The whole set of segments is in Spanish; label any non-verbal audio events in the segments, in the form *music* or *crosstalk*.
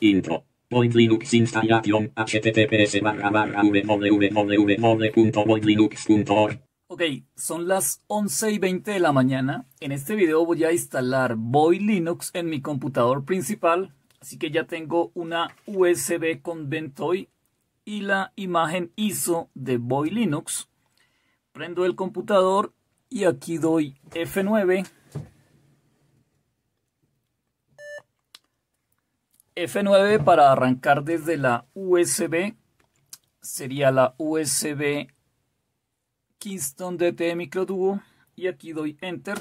Intro. Linux installation https barra Ok, son las 11 y 20 de la mañana. En este video voy a instalar Boy Linux en mi computador principal. Así que ya tengo una USB con Ventoy y la imagen ISO de Boy Linux. Prendo el computador y aquí doy F9 F9 para arrancar desde la USB sería la USB Kingston DT Micro Duo y aquí doy Enter.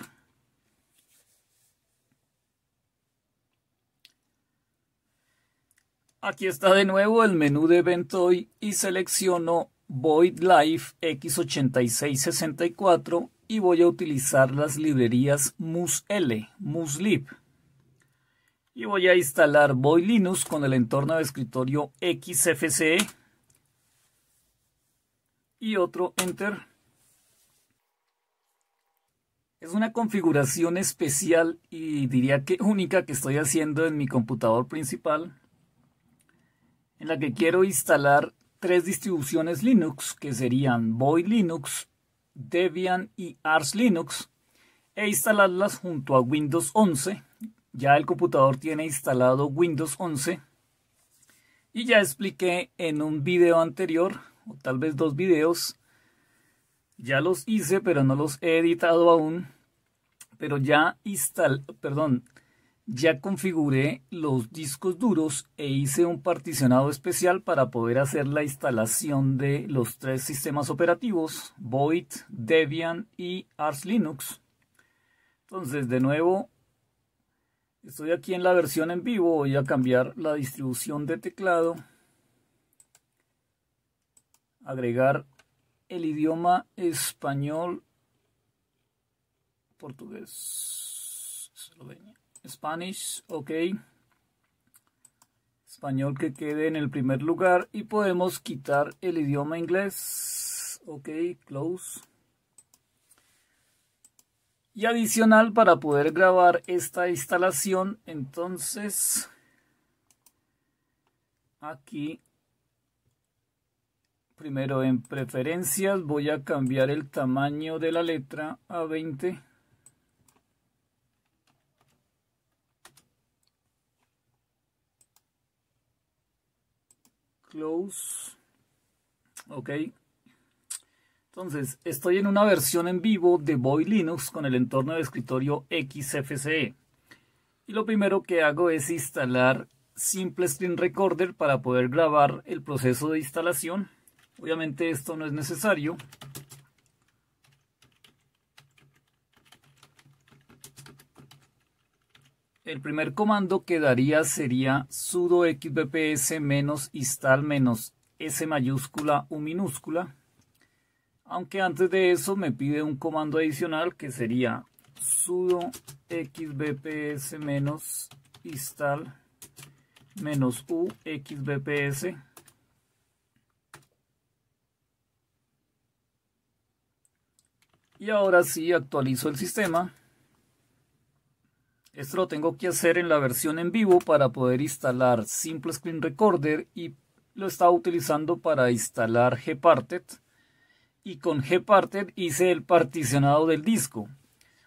Aquí está de nuevo el menú de evento y selecciono Void Life X8664 y voy a utilizar las librerías MusL, MusLib y voy a instalar Boy Linux con el entorno de escritorio XFCE y otro Enter. Es una configuración especial y diría que única que estoy haciendo en mi computador principal en la que quiero instalar tres distribuciones Linux que serían Boy Linux, Debian y Arch Linux e instalarlas junto a Windows 11 ya el computador tiene instalado Windows 11 y ya expliqué en un video anterior, o tal vez dos videos, ya los hice pero no los he editado aún, pero ya instal, perdón, ya configuré los discos duros e hice un particionado especial para poder hacer la instalación de los tres sistemas operativos, Void, Debian y Arch Linux. Entonces, de nuevo, Estoy aquí en la versión en vivo, voy a cambiar la distribución de teclado, agregar el idioma español, portugués, esloveno, Spanish, ok, español que quede en el primer lugar y podemos quitar el idioma inglés, ok, close. Y adicional para poder grabar esta instalación, entonces aquí primero en preferencias voy a cambiar el tamaño de la letra a 20 close ok entonces, estoy en una versión en vivo de Boy Linux con el entorno de escritorio XFCE. Y lo primero que hago es instalar Simple Screen Recorder para poder grabar el proceso de instalación. Obviamente esto no es necesario. El primer comando que daría sería sudo xbps-install-s mayúscula u minúscula aunque antes de eso me pide un comando adicional que sería sudo xbps install u xbps y ahora sí actualizo el sistema esto lo tengo que hacer en la versión en vivo para poder instalar Simple Screen Recorder y lo estaba utilizando para instalar Gparted y con Gparted hice el particionado del disco.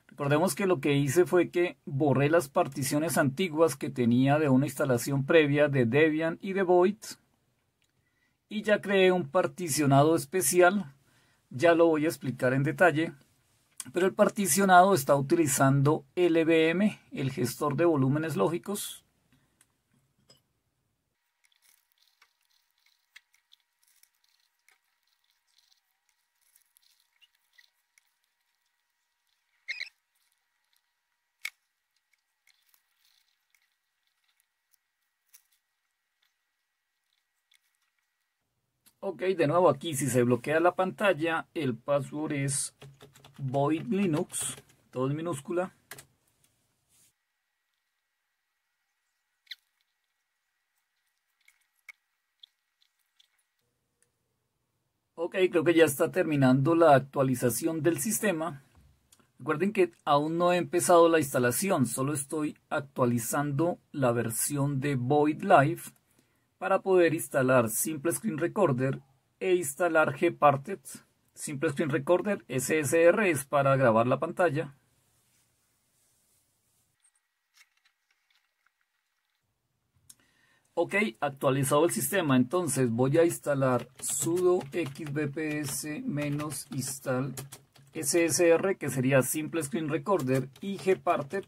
Recordemos que lo que hice fue que borré las particiones antiguas que tenía de una instalación previa de Debian y de Void y ya creé un particionado especial, ya lo voy a explicar en detalle, pero el particionado está utilizando LVM, el gestor de volúmenes lógicos, Ok, de nuevo aquí si se bloquea la pantalla, el password es void linux, todo en minúscula. Ok, creo que ya está terminando la actualización del sistema. Recuerden que aún no he empezado la instalación, solo estoy actualizando la versión de Void Live para poder instalar Simple Screen Recorder e instalar Gparted. Simple Screen Recorder SSR es para grabar la pantalla. Ok, actualizado el sistema, entonces voy a instalar sudo xbps-install ssr, que sería Simple Screen Recorder, y gparted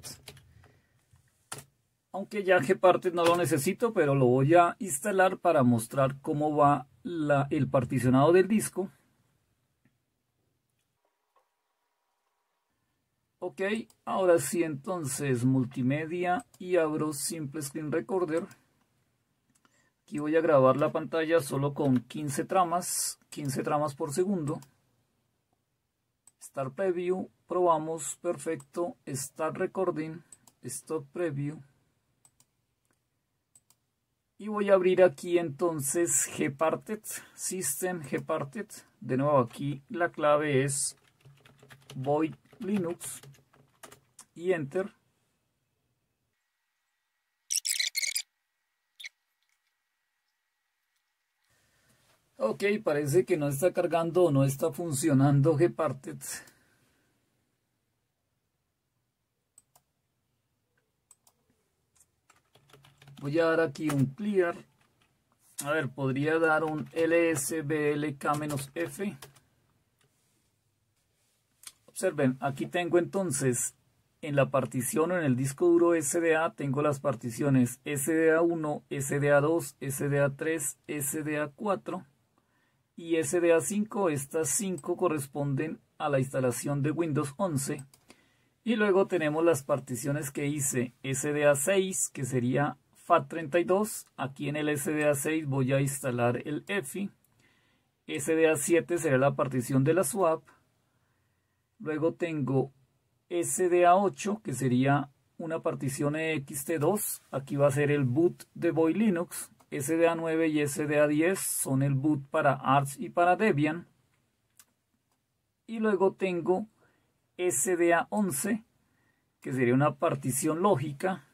aunque ya que parte no lo necesito, pero lo voy a instalar para mostrar cómo va el particionado del disco. Ok, ahora sí entonces multimedia y abro Simple Screen Recorder. Aquí voy a grabar la pantalla solo con 15 tramas, 15 tramas por segundo. Start Preview, probamos, perfecto, Start Recording, Stop Preview y voy a abrir aquí entonces gparted system gparted de nuevo aquí la clave es void linux y enter ok parece que no está cargando o no está funcionando gparted voy a dar aquí un clear a ver podría dar un lsblk-f observen aquí tengo entonces en la partición o en el disco duro SDA tengo las particiones SDA1, SDA2, SDA3, SDA4 y SDA5. Estas 5 corresponden a la instalación de Windows 11. Y luego tenemos las particiones que hice SDA6, que sería FAT32. Aquí en el SDA6 voy a instalar el EFI. SDA7 será la partición de la swap. Luego tengo SDA8, que sería una partición EXT2. Aquí va a ser el boot de Boy Linux. SDA9 y SDA10 son el boot para Arch y para Debian. Y luego tengo SDA11, que sería una partición lógica.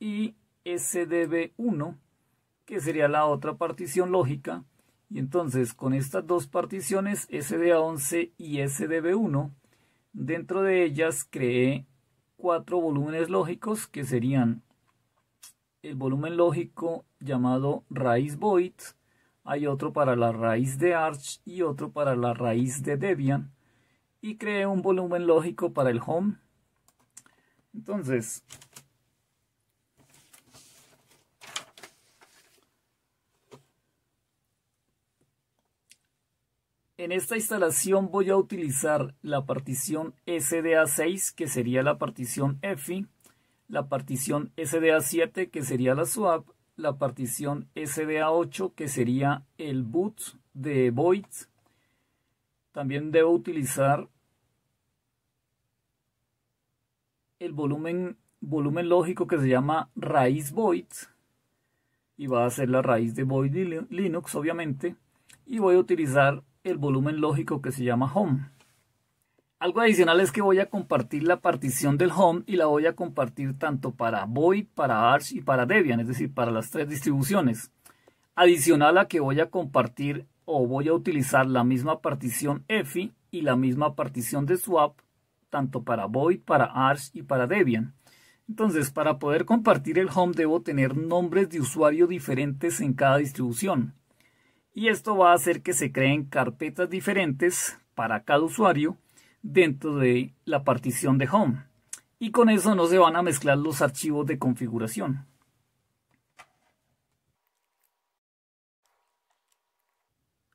Y SDB1, que sería la otra partición lógica. Y entonces con estas dos particiones, SDA11 y SDB1, dentro de ellas creé cuatro volúmenes lógicos que serían el volumen lógico llamado raíz void, hay otro para la raíz de Arch y otro para la raíz de Debian y creé un volumen lógico para el home. Entonces, En esta instalación voy a utilizar la partición SDA6 que sería la partición EFI, la partición SDA7 que sería la swap, la partición SDA8 que sería el boot de void. También debo utilizar el volumen, volumen lógico que se llama raíz void y va a ser la raíz de void Linux obviamente y voy a utilizar el volumen lógico que se llama home. Algo adicional es que voy a compartir la partición del home y la voy a compartir tanto para Void, para Arch y para Debian, es decir, para las tres distribuciones. Adicional a que voy a compartir o voy a utilizar la misma partición EFI y la misma partición de swap tanto para Void, para Arch y para Debian. Entonces, para poder compartir el home debo tener nombres de usuario diferentes en cada distribución y esto va a hacer que se creen carpetas diferentes para cada usuario dentro de la partición de Home y con eso no se van a mezclar los archivos de configuración.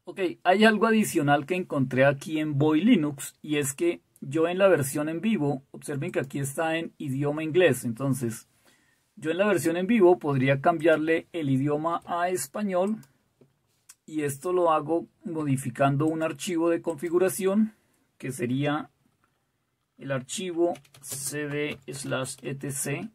Ok, hay algo adicional que encontré aquí en Boy Linux y es que yo en la versión en vivo, observen que aquí está en idioma inglés, entonces yo en la versión en vivo podría cambiarle el idioma a español y esto lo hago modificando un archivo de configuración que sería el archivo cd slash etc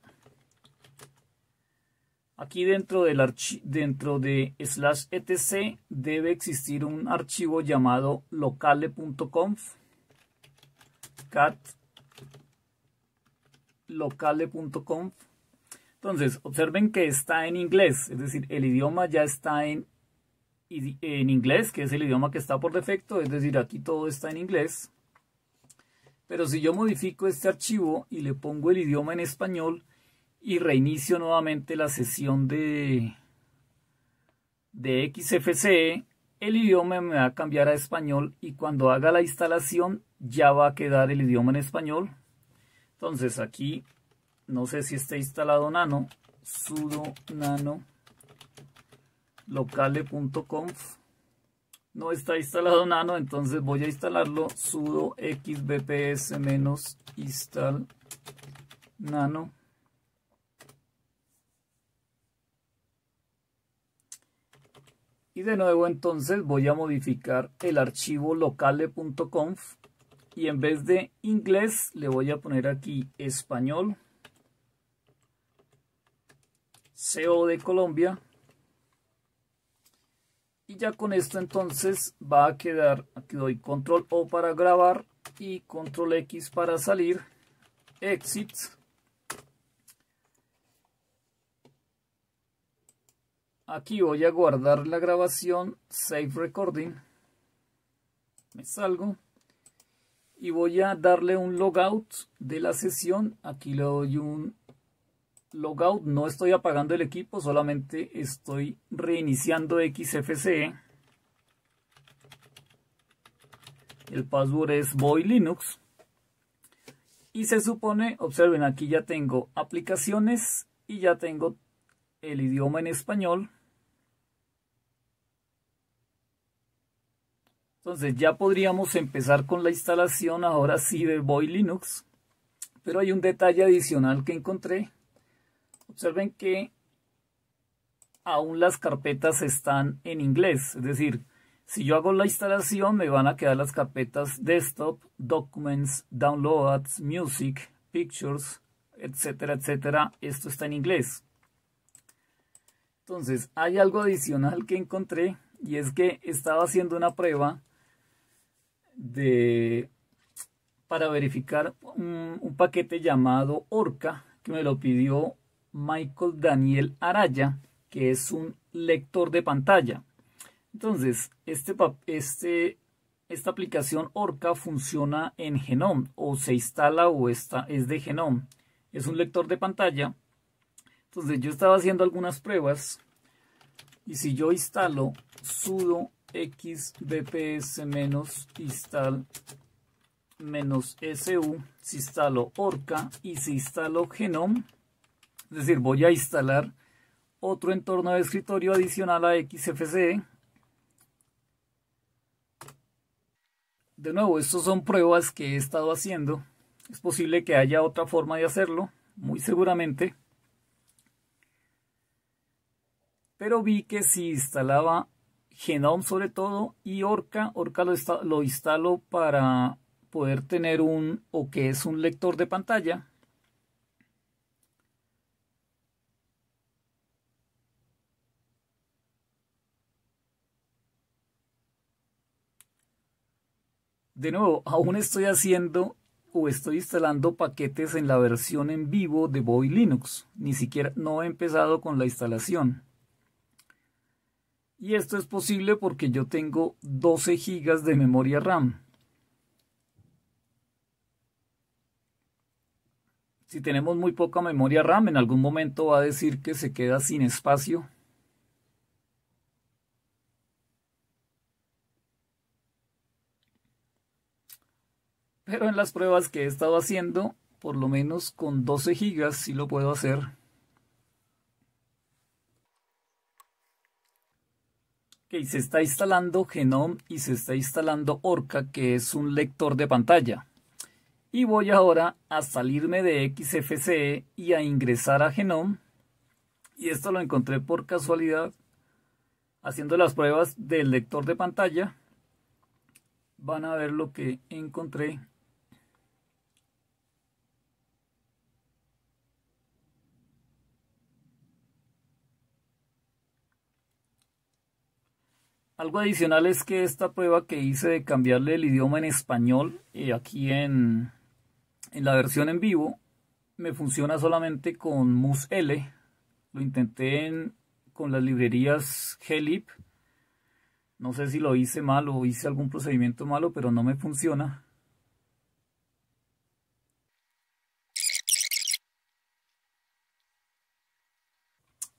aquí dentro del dentro de slash etc debe existir un archivo llamado locale.conf cat locale.conf entonces observen que está en inglés es decir el idioma ya está en en inglés, que es el idioma que está por defecto, es decir, aquí todo está en inglés. Pero si yo modifico este archivo y le pongo el idioma en español y reinicio nuevamente la sesión de, de XFCE, el idioma me va a cambiar a español y cuando haga la instalación ya va a quedar el idioma en español. Entonces aquí, no sé si está instalado nano, sudo nano locale.conf no está instalado nano entonces voy a instalarlo sudo xbps install nano y de nuevo entonces voy a modificar el archivo locale.conf y en vez de inglés le voy a poner aquí español CO de Colombia y ya con esto entonces va a quedar aquí doy control o para grabar y control x para salir exit aquí voy a guardar la grabación save recording me salgo y voy a darle un logout de la sesión aquí le doy un logout, no estoy apagando el equipo, solamente estoy reiniciando XFCE. El password es boy linux. Y se supone, observen, aquí ya tengo aplicaciones y ya tengo el idioma en español. Entonces ya podríamos empezar con la instalación ahora sí de Boy Linux. Pero hay un detalle adicional que encontré Observen que aún las carpetas están en inglés, es decir, si yo hago la instalación me van a quedar las carpetas Desktop, Documents, Downloads, Music, Pictures, etcétera, etcétera. Esto está en inglés. Entonces, hay algo adicional que encontré y es que estaba haciendo una prueba de para verificar un, paquete llamado Orca que me lo pidió Michael Daniel Araya, que es un lector de pantalla. Entonces, este, este, esta aplicación Orca funciona en Genom o se instala o está, es de Genom. Es un lector de pantalla. Entonces, yo estaba haciendo algunas pruebas y si yo instalo sudo xbps-install menos su, si instalo Orca y si instalo genom es decir, voy a instalar otro entorno de escritorio adicional a XFCE. De nuevo, estos son pruebas que he estado haciendo. Es posible que haya otra forma de hacerlo, muy seguramente. Pero vi que si instalaba Genome sobre todo y Orca, Orca lo, lo instalo para poder tener un o que es un lector de pantalla De nuevo, *laughs* aún estoy haciendo o estoy instalando paquetes en la versión en vivo de Boy Linux. Ni siquiera no he empezado con la instalación. Y esto es posible porque yo tengo 12 GB de memoria RAM. Si tenemos muy poca memoria RAM, en algún momento va a decir que se queda sin espacio Pero en las pruebas que he estado haciendo, por lo menos con 12 gigas sí lo puedo hacer. Ok, se está instalando Genome y se está instalando Orca, que es un lector de pantalla. Y voy ahora a salirme de XFCE y a ingresar a Genome. Y esto lo encontré por casualidad haciendo las pruebas del lector de pantalla. Van a ver lo que encontré Algo adicional es que esta prueba que hice de cambiarle el idioma en español y eh, aquí en, la versión en vivo me funciona solamente con musl. Lo intenté con las librerías GLIP. No sé si lo hice mal o hice algún procedimiento malo, pero no me funciona.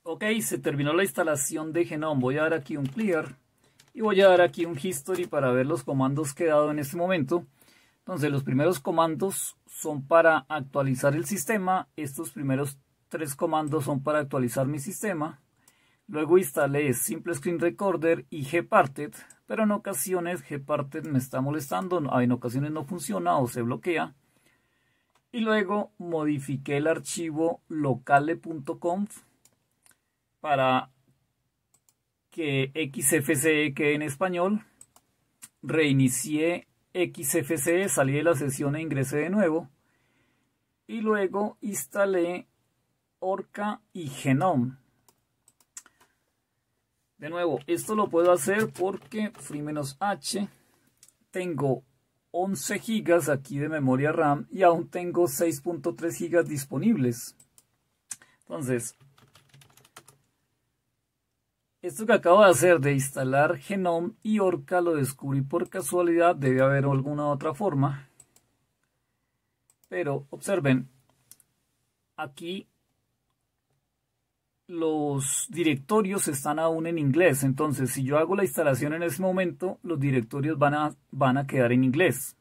Ok, se terminó la instalación de Genome. Voy a dar aquí un clear y voy a dar aquí un history para ver los comandos que he dado en este momento. Entonces los primeros comandos son para actualizar el sistema, estos primeros tres comandos son para actualizar mi sistema. Luego instalé Simple Screen Recorder y Gparted, pero en ocasiones Gparted me está molestando, en ocasiones no funciona o se bloquea. Y luego modifiqué el archivo locale.conf para que XFCE quede en español. Reinicié XFCE, salí de la sesión e ingresé de nuevo. Y luego instalé Orca y Genome. De nuevo, esto lo puedo hacer porque free-h tengo 11 GB aquí de memoria RAM y aún tengo 6.3 GB disponibles. Entonces, esto que acabo de hacer de instalar Genome y Orca lo descubrí por casualidad, debe haber alguna otra forma. Pero observen, aquí los directorios están aún en inglés, entonces si yo hago la instalación en ese momento, los directorios van a, van a quedar en inglés.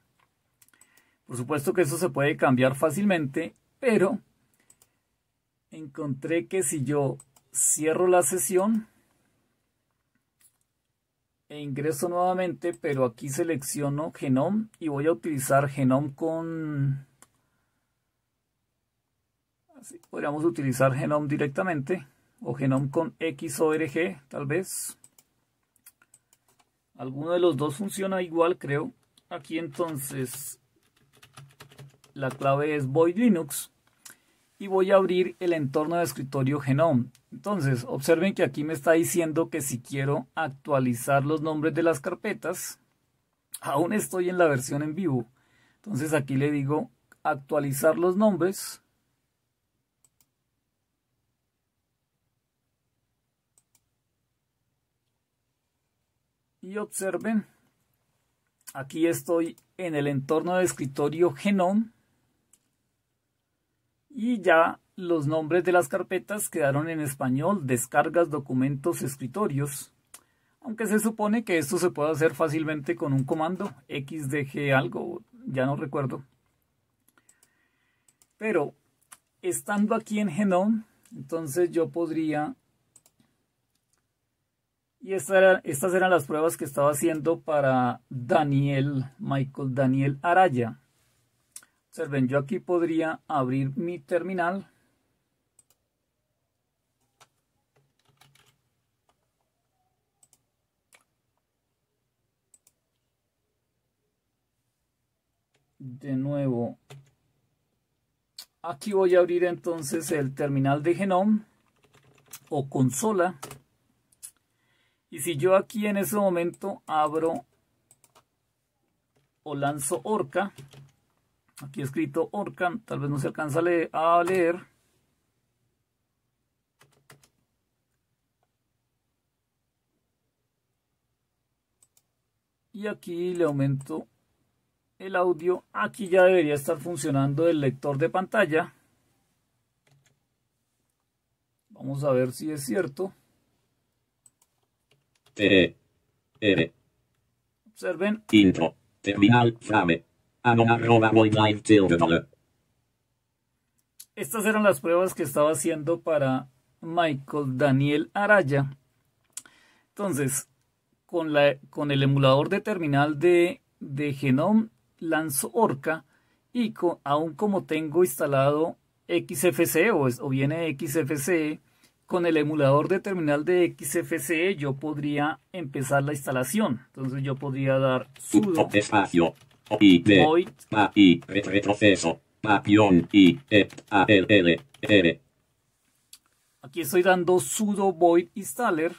Por supuesto que eso se puede cambiar fácilmente, pero encontré que si yo cierro la sesión, e ingreso nuevamente, pero aquí selecciono Genome y voy a utilizar Genome con... podríamos utilizar Genome directamente o Genome con XORG tal vez. Alguno de los dos funciona igual creo. Aquí entonces la clave es Void Linux y voy a abrir el entorno de escritorio Genome. Entonces, observen que aquí me está diciendo que si quiero actualizar los nombres de las carpetas, aún estoy en la versión en vivo. Entonces aquí le digo actualizar los nombres. Y observen, aquí estoy en el entorno de escritorio Genome y ya los nombres de las carpetas quedaron en español, descargas, documentos, escritorios, aunque se supone que esto se puede hacer fácilmente con un comando xdg algo, ya no recuerdo. Pero estando aquí en Genome, entonces yo podría... Y estas eran las pruebas que estaba haciendo para Daniel, Michael Daniel Araya. Observen, yo aquí podría abrir mi terminal. De nuevo, aquí voy a abrir entonces el terminal de Genome o consola. Y si yo aquí en ese momento abro o lanzo Orca, Aquí escrito Orcan, tal vez no se alcanza a leer. y aquí le aumento el audio. Aquí ya debería estar funcionando el lector de pantalla. Vamos a ver si es cierto. T. Eh, eh, Observen. Intro. Terminal frame. Estas eran las pruebas que estaba haciendo para Michael Daniel Araya. Entonces, con, la, con el emulador de terminal de, de Genome lanzo Orca y con, aún como tengo instalado XFCE o, viene XFCE, con el emulador de terminal de XFCE yo podría empezar la instalación. Entonces yo podría dar sudo. Espacio. I, A, I, retroceso, A, I, E, A, L, L, R. Aquí estoy dando sudo void installer.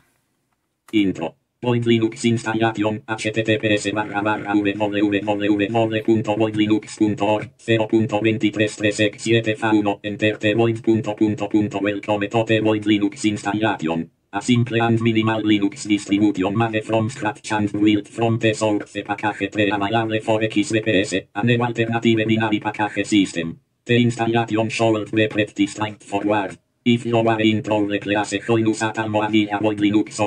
Intro. Void Linux Installation, https barra barra www.voidlinux.org 023367 7 1 enter void punto punto punto welcome void Linux Installation. A simple and minimal Linux distribution made from scratch and built from the source package pre-available for XDPS, a new alternative binary package system. The installation should be type straightforward. If you are in trouble class joinus at almohadilla linux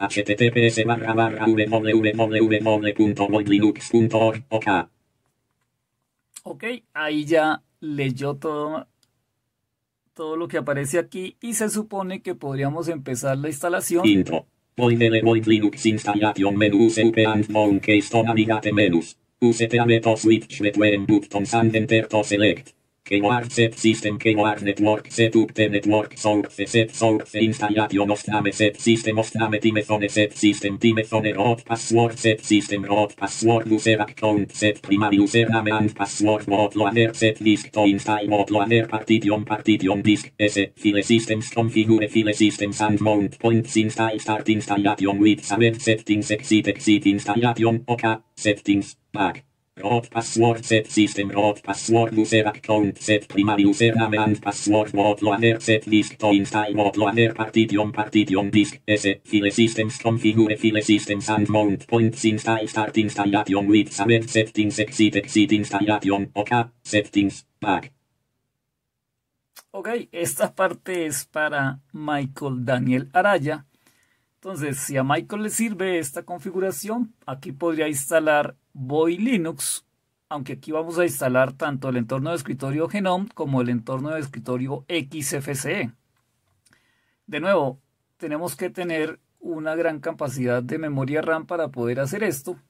https barra barra www.voidlinux.org ok. Ok, ahí ya leyó todo todo lo que aparece aquí y se supone que podríamos empezar la instalación. Intro. PointNevoid Linux installation menus UP and case to Navigate menus. UCT Ameto Switch Between Buttons and Enter to Select. Keyword set system keyword network setup the network source set source installation of name set system of timezone set system timezone root password set system root password user account set primary user name and password Mot loader set disk to install root loader partition partition disk s file systems configure file systems and mount points install start installation with saved settings exit exit installation ok settings back Root password set system root password user account set primary user name and password login set disk to install login partition partition disk s e, file systems configure file systems and mount points install start installation with set settings exit exit installation ok settings back Ok, esta parte es para Michael Daniel Araya. Entonces, si a Michael le sirve esta configuración, aquí podría instalar voy Linux, aunque aquí vamos a instalar tanto el entorno de escritorio Genome como el entorno de escritorio XFCE. De nuevo, tenemos que tener una gran capacidad de memoria RAM para poder hacer esto.